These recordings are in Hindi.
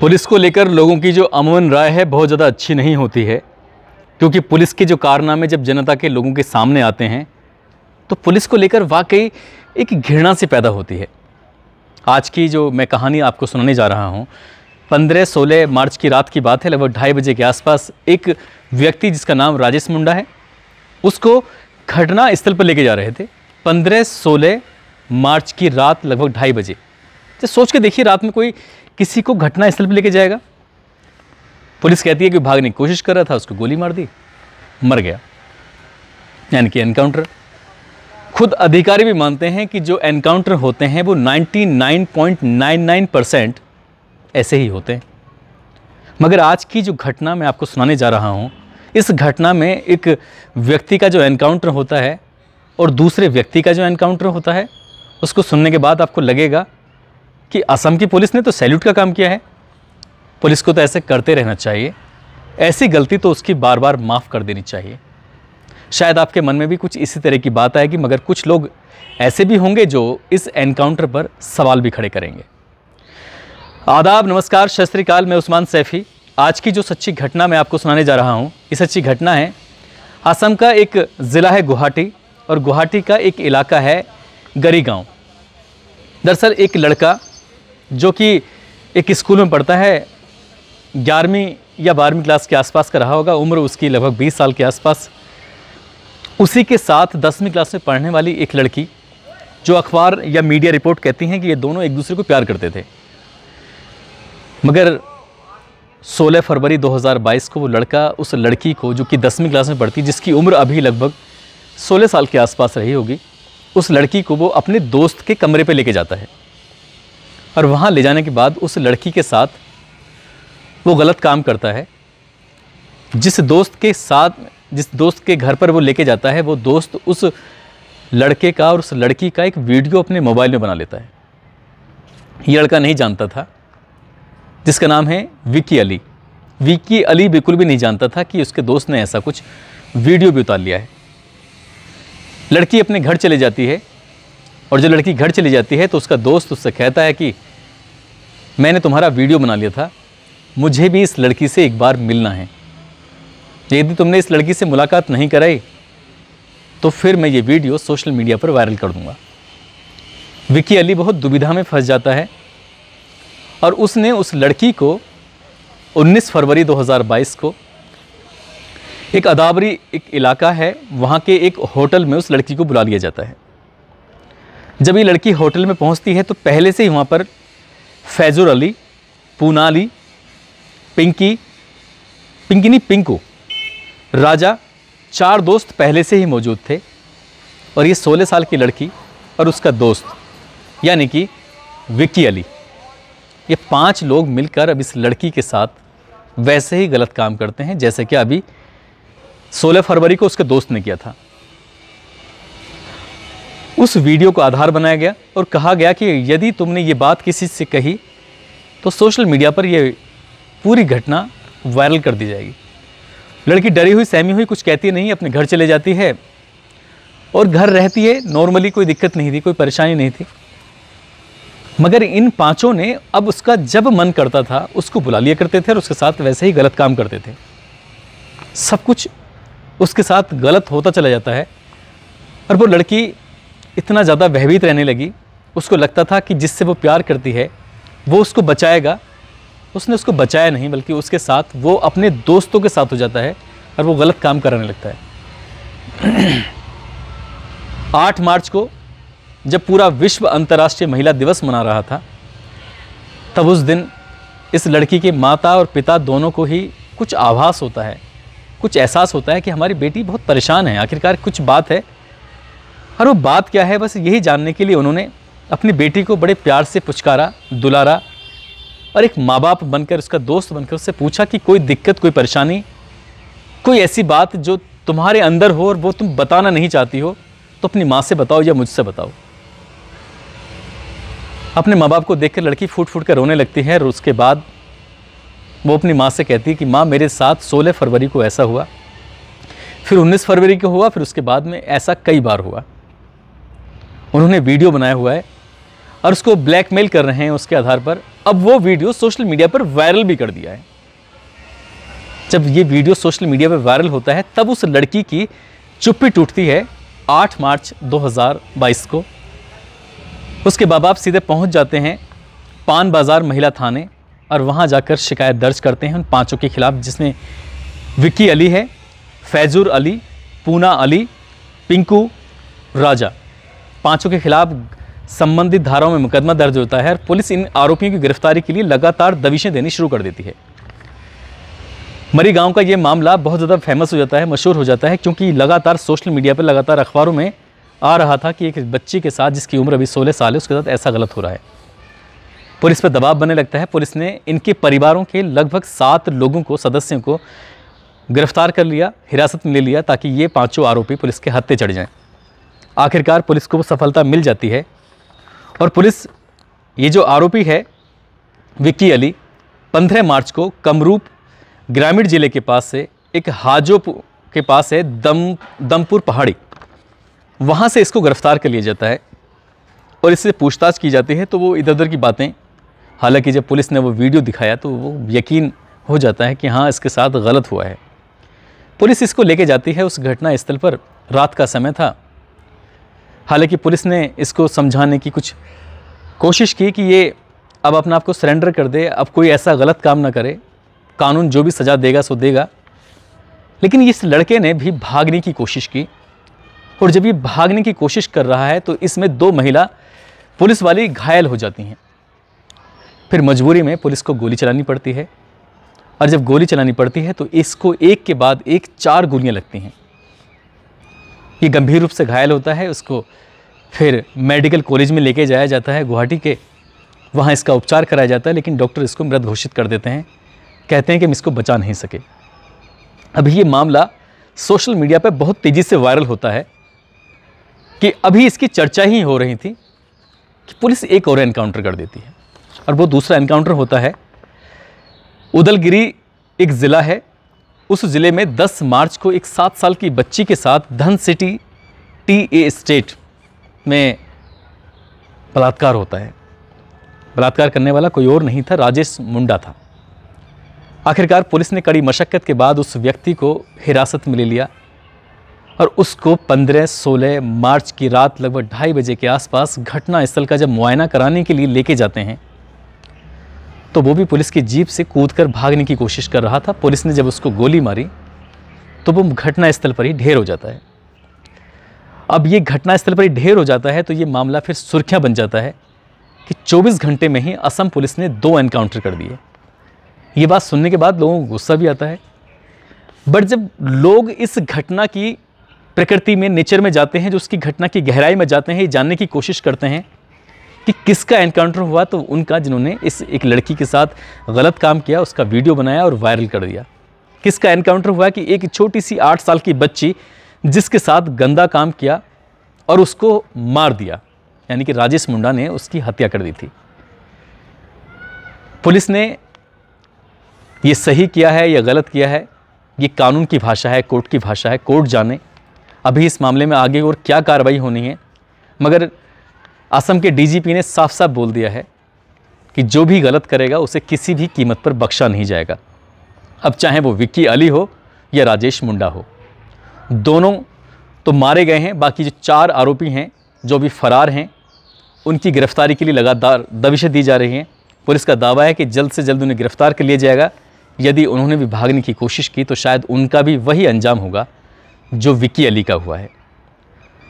पुलिस को लेकर लोगों की जो अमूमन राय है बहुत ज़्यादा अच्छी नहीं होती है क्योंकि पुलिस के जो कारनामे जब जनता के लोगों के सामने आते हैं तो पुलिस को लेकर वाकई एक घृणा से पैदा होती है आज की जो मैं कहानी आपको सुनाने जा रहा हूँ पंद्रह सोलह मार्च की रात की बात है लगभग ढाई बजे के आसपास एक व्यक्ति जिसका नाम राजेश मुंडा है उसको घटना स्थल पर लेके जा रहे थे पंद्रह सोलह मार्च की रात लगभग ढाई बजे तो सोच के देखिए रात में कोई किसी को घटना स्थल पर लेके जाएगा पुलिस कहती है कि भागने की कोशिश कर रहा था उसको गोली मार दी मर गया यानी कि एनकाउंटर खुद अधिकारी भी मानते हैं कि जो एनकाउंटर होते हैं वो 99.99 परसेंट ऐसे ही होते हैं मगर आज की जो घटना मैं आपको सुनाने जा रहा हूँ इस घटना में एक व्यक्ति का जो एनकाउंटर होता है और दूसरे व्यक्ति का जो एनकाउंटर होता है उसको सुनने के बाद आपको लगेगा कि असम की पुलिस ने तो सैल्यूट का काम किया है पुलिस को तो ऐसे करते रहना चाहिए ऐसी गलती तो उसकी बार बार माफ़ कर देनी चाहिए शायद आपके मन में भी कुछ इसी तरह की बात आएगी मगर कुछ लोग ऐसे भी होंगे जो इस एनकाउंटर पर सवाल भी खड़े करेंगे आदाब नमस्कार शस्त्रीकाल मैं उस्मान सैफ़ी आज की जो सच्ची घटना मैं आपको सुनाने जा रहा हूँ ये सच्ची घटना है असम का एक ज़िला है गुवाहाटी और गुवाहाटी का एक इलाका है गरी गाँव दरअसल एक लड़का जो कि एक स्कूल में पढ़ता है ग्यारहवीं या बारहवीं क्लास के आसपास का रहा होगा उम्र उसकी लगभग 20 साल के आसपास उसी के साथ दसवीं क्लास में पढ़ने वाली एक लड़की जो अखबार या मीडिया रिपोर्ट कहती हैं कि ये दोनों एक दूसरे को प्यार करते थे मगर 16 फरवरी 2022 को वो लड़का उस लड़की को जो कि दसवीं क्लास में पढ़ती जिसकी उम्र अभी लगभग 16 साल के आसपास रही होगी उस लड़की को वो अपने दोस्त के कमरे पे लेके जाता है और वहाँ ले जाने के बाद उस लड़की के साथ वो गलत काम करता है जिस दोस्त के साथ जिस दोस्त के घर पर वो लेके जाता है वो दोस्त उस लड़के का और उस लड़की का एक वीडियो अपने मोबाइल में बना लेता है ये लड़का नहीं जानता था जिसका नाम है विकी अली विकी अली बिल्कुल भी नहीं जानता था कि उसके दोस्त ने ऐसा कुछ वीडियो भी उतार लिया है लड़की अपने घर चले जाती है और जब लड़की घर चली जाती है तो उसका दोस्त उससे कहता है कि मैंने तुम्हारा वीडियो बना लिया था मुझे भी इस लड़की से एक बार मिलना है यदि तुमने इस लड़की से मुलाकात नहीं कराई तो फिर मैं ये वीडियो सोशल मीडिया पर वायरल कर दूंगा विकी अली बहुत दुविधा में फंस जाता है और उसने उस लड़की को 19 फरवरी 2022 को एक अदाबरी एक इलाका है वहाँ के एक होटल में उस लड़की को बुला लिया जाता है जब ये लड़की होटल में पहुंचती है तो पहले से ही वहाँ पर फैजुर अली पूनाली पिंकी पिंकी नहीं पिंकू राजा चार दोस्त पहले से ही मौजूद थे और ये सोलह साल की लड़की और उसका दोस्त यानी कि विक्की अली ये पांच लोग मिलकर अब इस लड़की के साथ वैसे ही गलत काम करते हैं जैसे कि अभी 16 फरवरी को उसके दोस्त ने किया था उस वीडियो को आधार बनाया गया और कहा गया कि यदि तुमने ये बात किसी से कही तो सोशल मीडिया पर यह पूरी घटना वायरल कर दी जाएगी लड़की डरी हुई सहमी हुई कुछ कहती नहीं अपने घर चले जाती है और घर रहती है नॉर्मली कोई दिक्कत नहीं थी कोई परेशानी नहीं थी मगर इन पांचों ने अब उसका जब मन करता था उसको बुला लिया करते थे और उसके साथ वैसे ही गलत काम करते थे सब कुछ उसके साथ गलत होता चला जाता है और वो लड़की इतना ज़्यादा भयभीत रहने लगी उसको लगता था कि जिससे वो प्यार करती है वो उसको बचाएगा उसने उसको बचाया नहीं बल्कि उसके साथ वो अपने दोस्तों के साथ हो जाता है और वो गलत काम कराने लगता है आठ मार्च को जब पूरा विश्व अंतर्राष्ट्रीय महिला दिवस मना रहा था तब उस दिन इस लड़की के माता और पिता दोनों को ही कुछ आभास होता है कुछ एहसास होता है कि हमारी बेटी बहुत परेशान है आखिरकार कुछ बात है और वो बात क्या है बस यही जानने के लिए उन्होंने अपनी बेटी को बड़े प्यार से पुचकारा दुलारा और एक माँ बाप बनकर उसका दोस्त बनकर उससे पूछा कि कोई दिक्कत कोई परेशानी कोई ऐसी बात जो तुम्हारे अंदर हो और वो तुम बताना नहीं चाहती हो तो अपनी माँ से बताओ या मुझसे बताओ अपने माँ बाप को देखकर लड़की फूट फूट कर रोने लगती है और उसके बाद वो अपनी माँ से कहती है कि माँ मेरे साथ 16 फरवरी को ऐसा हुआ फिर 19 फरवरी को हुआ फिर उसके बाद में ऐसा कई बार हुआ उन्होंने वीडियो बनाया हुआ है और उसको ब्लैकमेल कर रहे हैं उसके आधार पर अब वो वीडियो सोशल मीडिया पर वायरल भी कर दिया है जब ये वीडियो सोशल मीडिया पर वायरल होता है तब उस लड़की की चुप्पी टूटती है 8 मार्च 2022 को उसके माँ बाप सीधे पहुंच जाते हैं पान बाज़ार महिला थाने और वहां जाकर शिकायत दर्ज करते हैं उन पांचों के खिलाफ जिसमें विक्की अली है फैजुर अली पूना अली पिंकू राजा पांचों के खिलाफ संबंधित धाराओं में मुकदमा दर्ज होता है और पुलिस इन आरोपियों की गिरफ्तारी के लिए लगातार दबिशें देनी शुरू कर देती है मरी गांव का ये मामला बहुत ज़्यादा फेमस हो जाता है मशहूर हो जाता है क्योंकि लगातार सोशल मीडिया पर लगातार अखबारों में आ रहा था कि एक बच्ची के साथ जिसकी उम्र अभी सोलह साल है उसके साथ ऐसा गलत हो रहा है पुलिस पर दबाव बनने लगता है पुलिस ने इनके परिवारों के लगभग सात लोगों को सदस्यों को गिरफ्तार कर लिया हिरासत में ले लिया ताकि ये पाँचों आरोपी पुलिस के हत्थे चढ़ जाएँ आखिरकार पुलिस को सफलता मिल जाती है और पुलिस ये जो आरोपी है विक्की अली 15 मार्च को कमरूप ग्रामीण जिले के पास से एक हाजो के पास है दम दमपुर पहाड़ी वहाँ से इसको गिरफ्तार कर लिया जाता है और इससे पूछताछ की जाती है तो वो इधर उधर की बातें हालांकि जब पुलिस ने वो वीडियो दिखाया तो वो यकीन हो जाता है कि हाँ इसके साथ गलत हुआ है पुलिस इसको लेके जाती है उस घटना स्थल पर रात का समय था हालांकि पुलिस ने इसको समझाने की कुछ कोशिश की कि ये अब अपने आप को सरेंडर कर दे अब कोई ऐसा गलत काम ना करे कानून जो भी सज़ा देगा सो देगा लेकिन इस लड़के ने भी भागने की कोशिश की और जब ये भागने की कोशिश कर रहा है तो इसमें दो महिला पुलिस वाली घायल हो जाती हैं फिर मजबूरी में पुलिस को गोली चलानी पड़ती है और जब गोली चलानी पड़ती है तो इसको एक के बाद एक चार गोलियां लगती हैं ये गंभीर रूप से घायल होता है उसको फिर मेडिकल कॉलेज में लेके जाया जाता है गुवाहाटी के वहाँ इसका उपचार कराया जाता है लेकिन डॉक्टर इसको मृत घोषित कर देते हैं कहते हैं कि हम इसको बचा नहीं सके अभी ये मामला सोशल मीडिया पर बहुत तेज़ी से वायरल होता है कि अभी इसकी चर्चा ही हो रही थी कि पुलिस एक और एनकाउंटर कर देती है और वो दूसरा एनकाउंटर होता है उदलगिरी एक ज़िला है उस ज़िले में 10 मार्च को एक सात साल की बच्ची के साथ धन सिटी टी ए स्टेट में बलात्कार होता है बलात्कार करने वाला कोई और नहीं था राजेश मुंडा था आखिरकार पुलिस ने कड़ी मशक्क़त के बाद उस व्यक्ति को हिरासत में ले लिया और उसको 15-16 मार्च की रात लगभग ढाई बजे के आसपास घटनास्थल का जब मुआयना कराने के लिए लेके जाते हैं तो वो भी पुलिस की जीप से कूद कर भागने की कोशिश कर रहा था पुलिस ने जब उसको गोली मारी तो वो घटनास्थल पर ही ढेर हो जाता है अब ये घटनास्थल पर ही ढेर हो जाता है तो ये मामला फिर सुर्खियाँ बन जाता है कि 24 घंटे में ही असम पुलिस ने दो एनकाउंटर कर दिए ये बात सुनने के बाद लोगों को गुस्सा भी आता है बट जब लोग इस घटना की प्रकृति में नेचर में जाते हैं जो उसकी घटना की गहराई में जाते हैं ये जानने की कोशिश करते हैं कि किसका एनकाउंटर हुआ तो उनका जिन्होंने इस एक लड़की के साथ गलत काम किया उसका वीडियो बनाया और वायरल कर दिया किसका एनकाउंटर हुआ कि एक छोटी सी आठ साल की बच्ची जिसके साथ गंदा काम किया और उसको मार दिया यानी कि राजेश मुंडा ने उसकी हत्या कर दी थी पुलिस ने ये सही किया है या गलत किया है ये कानून की भाषा है कोर्ट की भाषा है कोर्ट जाने अभी इस मामले में आगे और क्या कार्रवाई होनी है मगर असम के डीजीपी ने साफ साफ बोल दिया है कि जो भी गलत करेगा उसे किसी भी कीमत पर बख्शा नहीं जाएगा अब चाहे वो विक्की अली हो या राजेश मुंडा हो दोनों तो मारे गए हैं बाकी जो चार आरोपी हैं जो भी फरार हैं उनकी गिरफ्तारी के लिए लगातार दबिशें दी जा रही हैं पुलिस का दावा है कि जल्द से जल्द उन्हें गिरफ्तार कर लिया जाएगा यदि उन्होंने भी भागने की कोशिश की तो शायद उनका भी वही अंजाम होगा जो विक्की अली का हुआ है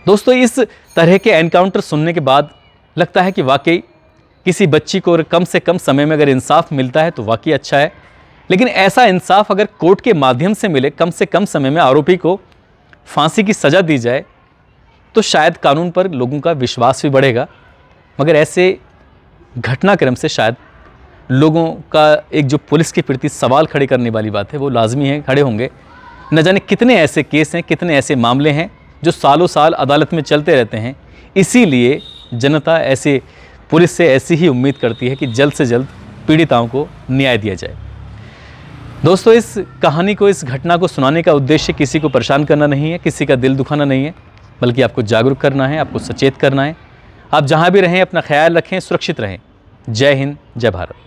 दोस्तों इस तरह के एनकाउंटर सुनने के बाद लगता है कि वाकई किसी बच्ची को कम से कम समय में अगर इंसाफ मिलता है तो वाकई अच्छा है लेकिन ऐसा इंसाफ अगर कोर्ट के माध्यम से मिले कम से कम समय में आरोपी को फांसी की सज़ा दी जाए तो शायद कानून पर लोगों का विश्वास भी बढ़ेगा मगर ऐसे घटनाक्रम से शायद लोगों का एक जो पुलिस के प्रति सवाल खड़े करने वाली बात है वो लाजमी है खड़े होंगे न जाने कितने ऐसे केस हैं कितने ऐसे मामले हैं जो सालों साल अदालत में चलते रहते हैं इसीलिए जनता ऐसे पुलिस से ऐसी ही उम्मीद करती है कि जल्द से जल्द पीड़िताओं को न्याय दिया जाए दोस्तों इस कहानी को इस घटना को सुनाने का उद्देश्य किसी को परेशान करना नहीं है किसी का दिल दुखाना नहीं है बल्कि आपको जागरूक करना है आपको सचेत करना है आप जहाँ भी रहें अपना ख्याल रखें सुरक्षित रहें जय हिंद जय भारत